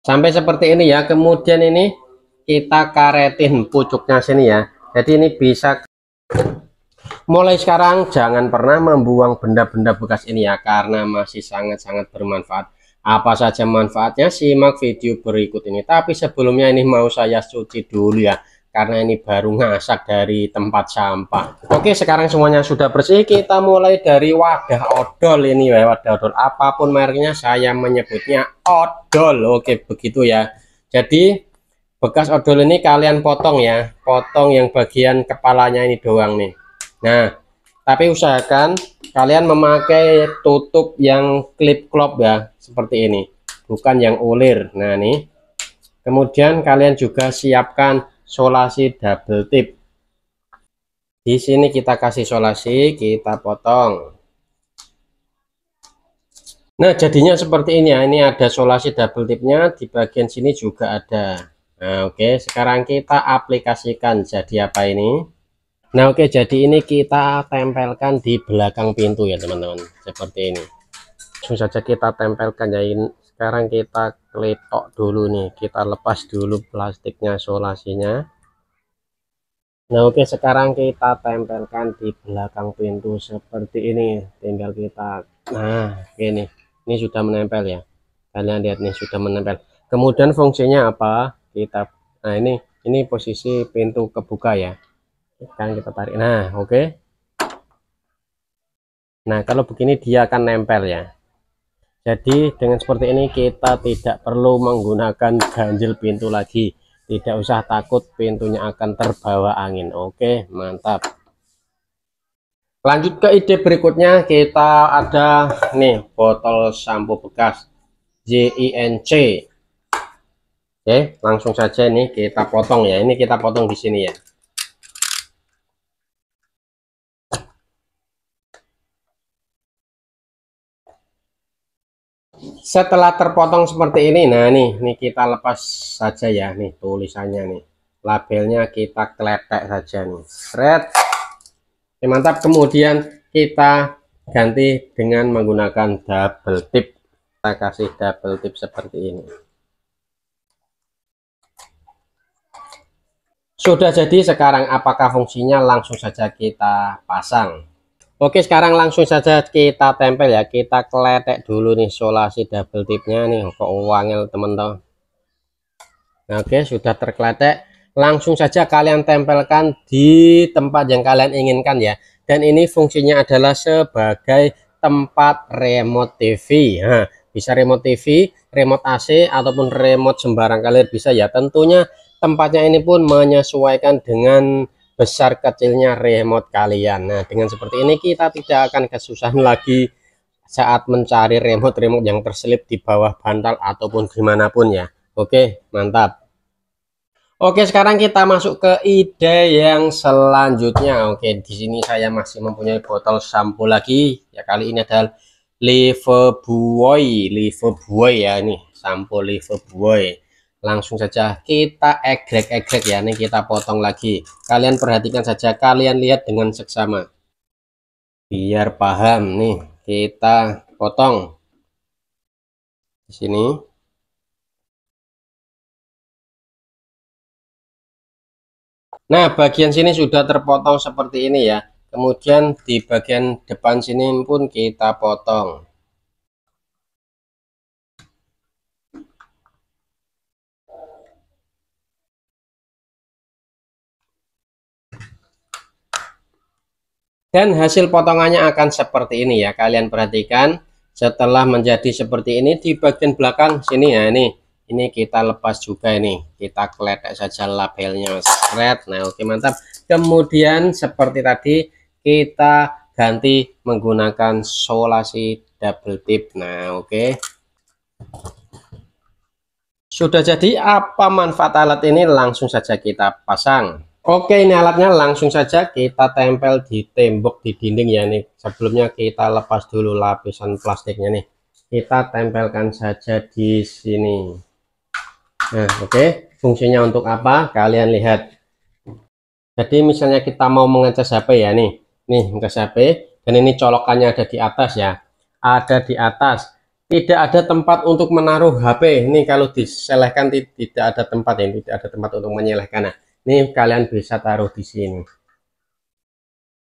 sampai seperti ini ya kemudian ini kita karetin pucuknya sini ya jadi ini bisa mulai sekarang jangan pernah membuang benda-benda bekas ini ya karena masih sangat-sangat bermanfaat apa saja manfaatnya simak video berikut ini tapi sebelumnya ini mau saya cuci dulu ya karena ini baru ngasak dari tempat sampah oke sekarang semuanya sudah bersih kita mulai dari wadah odol ini ya wadah odol apapun mereknya saya menyebutnya odol oke begitu ya jadi bekas odol ini kalian potong ya potong yang bagian kepalanya ini doang nih nah tapi usahakan kalian memakai tutup yang clip klop ya seperti ini bukan yang ulir nah nih kemudian kalian juga siapkan solasi double tip di sini kita kasih solasi kita potong nah jadinya seperti ini ya ini ada solasi double tipnya di bagian sini juga ada nah oke okay. sekarang kita aplikasikan jadi apa ini nah oke okay. jadi ini kita tempelkan di belakang pintu ya teman-teman seperti ini langsung saja kita tempelkan ya sekarang kita kletok dulu nih kita lepas dulu plastiknya solasinya nah oke sekarang kita tempelkan di belakang pintu seperti ini tinggal kita nah ini ini sudah menempel ya kalian lihat nih sudah menempel kemudian fungsinya apa kita nah ini ini posisi pintu kebuka ya sekarang kita tarik nah oke okay. nah kalau begini dia akan nempel ya jadi dengan seperti ini kita tidak perlu menggunakan ganjil pintu lagi tidak usah takut pintunya akan terbawa angin oke mantap lanjut ke ide berikutnya kita ada nih botol sampo bekas JINC oke langsung saja nih kita potong ya ini kita potong di sini ya setelah terpotong seperti ini nah nih nih kita lepas saja ya nih tulisannya nih labelnya kita keletek saja nih red ya, mantap kemudian kita ganti dengan menggunakan double tip kita kasih double tip seperti ini sudah jadi sekarang apakah fungsinya langsung saja kita pasang Oke sekarang langsung saja kita tempel ya kita kletek dulu nih solasi double tipnya nih kok uangnya teman-teman Oke sudah terkletek langsung saja kalian tempelkan di tempat yang kalian inginkan ya dan ini fungsinya adalah sebagai tempat remote TV nah, bisa remote TV remote AC ataupun remote sembarang kalian bisa ya tentunya tempatnya ini pun menyesuaikan dengan besar kecilnya remote kalian nah dengan seperti ini kita tidak akan kesusahan lagi saat mencari remote-remote yang terselip di bawah bantal ataupun dimanapun ya oke mantap oke sekarang kita masuk ke ide yang selanjutnya oke di sini saya masih mempunyai botol sampo lagi ya kali ini adalah Liverboy Boy ya ini sampo Boy langsung saja kita egrek-egrek ya ini kita potong lagi kalian perhatikan saja kalian lihat dengan seksama biar paham nih kita potong di sini nah bagian sini sudah terpotong seperti ini ya kemudian di bagian depan sini pun kita potong Dan hasil potongannya akan seperti ini ya. Kalian perhatikan setelah menjadi seperti ini di bagian belakang sini ya ini. Ini kita lepas juga ini. Kita kletek saja labelnya. spread Nah, oke mantap. Kemudian seperti tadi kita ganti menggunakan solasi double tip. Nah, oke. Sudah jadi apa manfaat alat ini langsung saja kita pasang. Oke ini alatnya langsung saja kita tempel di tembok di dinding ya nih sebelumnya kita lepas dulu lapisan plastiknya nih kita tempelkan saja di sini nah oke okay. fungsinya untuk apa kalian lihat jadi misalnya kita mau mengecas HP ya nih nih mengecas HP dan ini colokannya ada di atas ya ada di atas tidak ada tempat untuk menaruh HP ini kalau diselehkan tidak ada tempat ya tidak ada tempat untuk menyelehkan nah ini kalian bisa taruh di sini.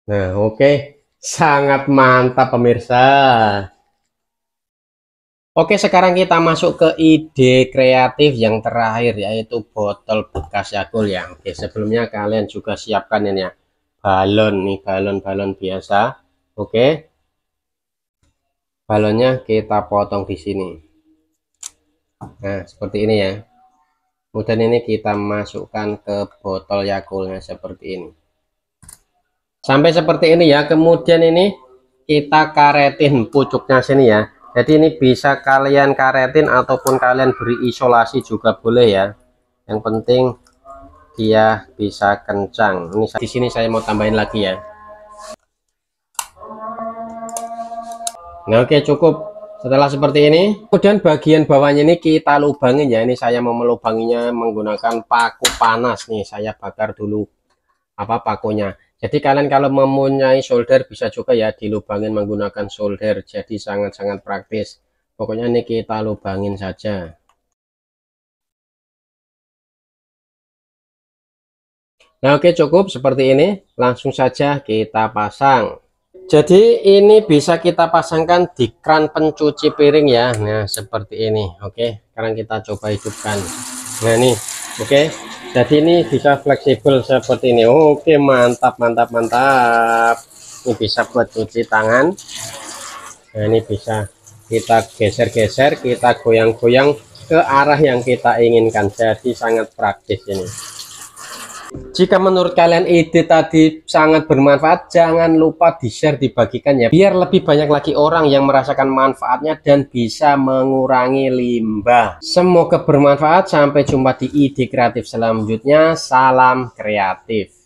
Nah, oke. Okay. Sangat mantap pemirsa. Oke, sekarang kita masuk ke ide kreatif yang terakhir yaitu botol bekas Yakult ya. Oke, sebelumnya kalian juga siapkan ini ya. Balon nih, balon-balon biasa. Oke. Balonnya kita potong di sini. Nah, seperti ini ya kemudian ini kita masukkan ke botol yakulnya seperti ini sampai seperti ini ya kemudian ini kita karetin pucuknya sini ya jadi ini bisa kalian karetin ataupun kalian beri isolasi juga boleh ya yang penting dia bisa kencang ini di sini saya mau tambahin lagi ya nah oke cukup setelah seperti ini kemudian bagian bawahnya ini kita lubangi ya ini saya mau melubanginya menggunakan paku panas nih saya bakar dulu apa pakunya jadi kalian kalau mempunyai solder bisa juga ya dilubangin menggunakan solder jadi sangat-sangat praktis pokoknya ini kita lubangin saja nah oke cukup seperti ini langsung saja kita pasang jadi ini bisa kita pasangkan di kran pencuci piring ya nah seperti ini oke sekarang kita coba hidupkan nah ini oke jadi ini bisa fleksibel seperti ini oke mantap mantap mantap ini bisa buat cuci tangan nah ini bisa kita geser-geser kita goyang-goyang ke arah yang kita inginkan jadi sangat praktis ini jika menurut kalian ide tadi sangat bermanfaat, jangan lupa di-share, dibagikan ya. Biar lebih banyak lagi orang yang merasakan manfaatnya dan bisa mengurangi limbah. Semoga bermanfaat. Sampai jumpa di ide kreatif selanjutnya. Salam kreatif.